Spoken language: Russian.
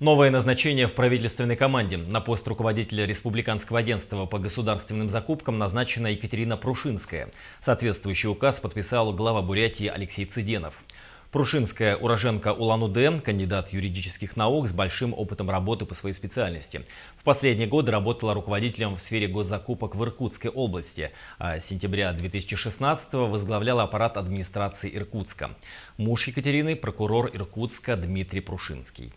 Новое назначение в правительственной команде. На пост руководителя Республиканского агентства по государственным закупкам назначена Екатерина Прушинская. Соответствующий указ подписал глава Бурятии Алексей Цыденов. Прушинская уроженка Улан-Удэ, кандидат юридических наук с большим опытом работы по своей специальности. В последние годы работала руководителем в сфере госзакупок в Иркутской области, а с сентября 2016 возглавляла аппарат администрации Иркутска. Муж Екатерины – прокурор Иркутска Дмитрий Прушинский.